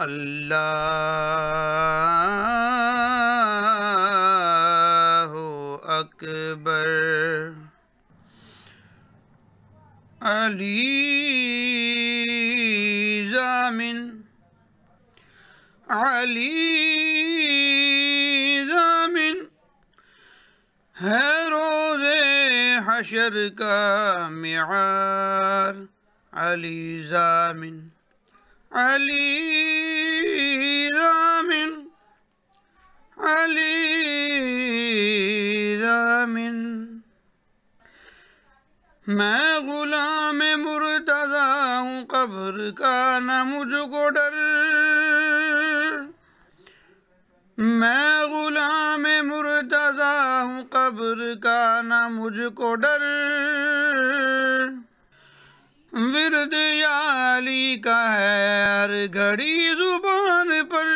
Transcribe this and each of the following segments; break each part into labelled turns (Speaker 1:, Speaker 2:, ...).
Speaker 1: الله أكبر علي زامن علي زامن ہے روز حشر کا علي زامن علی دامن علی دامن میں غلام مرتضا ہوں قبر کا نہ مجھ کو ڈر میں غلام مرتضا ہوں قبر کا نہ مجھ کو ڈر ورد علی کا ہے ہر گھڑی زبان پر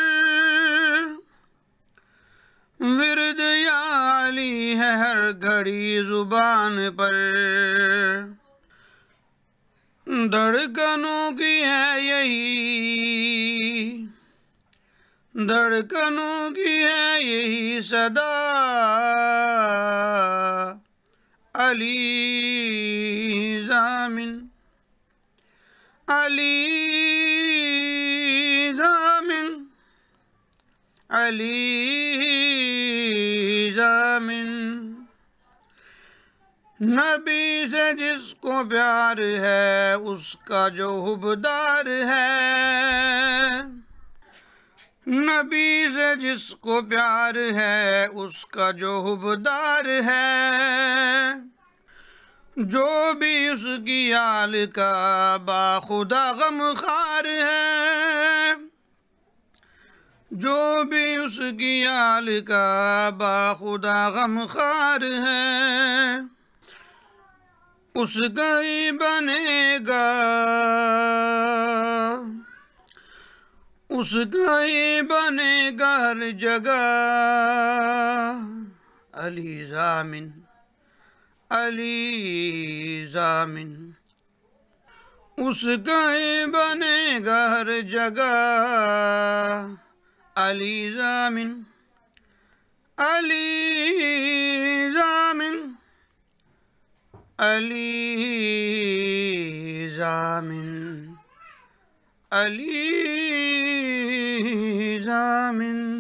Speaker 1: ورد علی ہے ہر گھڑی زبان پر دڑکنوں کی ہے یہی دڑکنوں کی ہے یہی صدا علی زامن علی زامن علی زامن نبی سے جس کو پیار ہے اس کا جو حبدار ہے نبی سے جس کو پیار ہے اس کا جو حبدار ہے جو بھی اس کی آل کا باخدا خار ہے جو بھی اس کی آل کا با خدا خار ہے اس گئی بنے گا اس کا بنے گا ہر جگہ علی زامن علی زامن اس کائے بنے گا ہر جگہ علی زامن علی زامن علی زامن علی زامن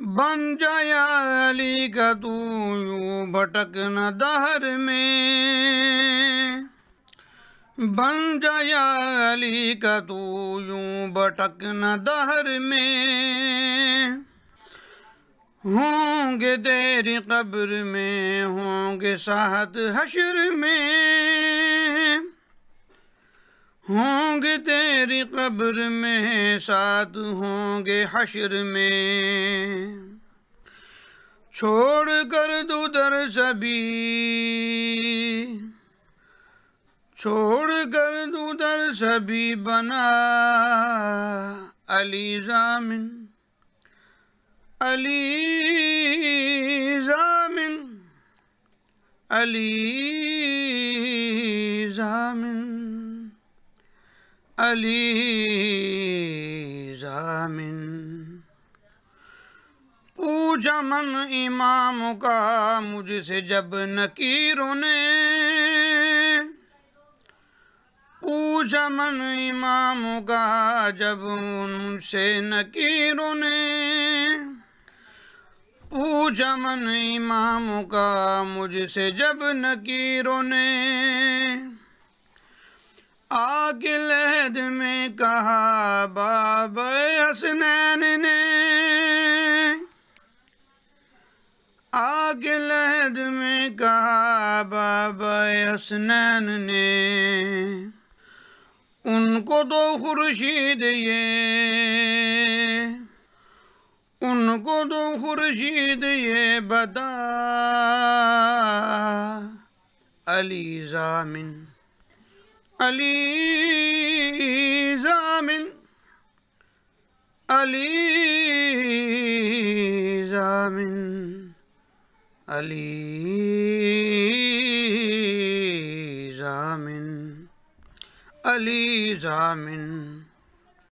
Speaker 1: بن جایا علی کا تو یوں بھٹکنا دہر میں بن جایا علی کا تو یوں بھٹکنا دہر میں ہوں گے تیری قبر میں ہوں گے ساتھ حشر میں ہوں گے تیری قبر میں ساتھ ہوں گے حشر میں چھوڑ کر دو در سبھی چھوڑ کر دو در سبھی بنا علی زامن علی زامن علی زامن علی زامن پوجا من امام کا مجھ سے جب نکیروں نے پوجا من امام کا جب ان سے نکیروں نے پوجا من امام کا مجھ سے جب نکیروں نے آگ لہد میں کہا بابے حسنین نے آگے لہد میں کہا بابے حسنین نے ان کو تو خورشید یہ ان کو تو خورشید یہ بتا علی زامن علی زامن علی زامن علی زامن علی زامن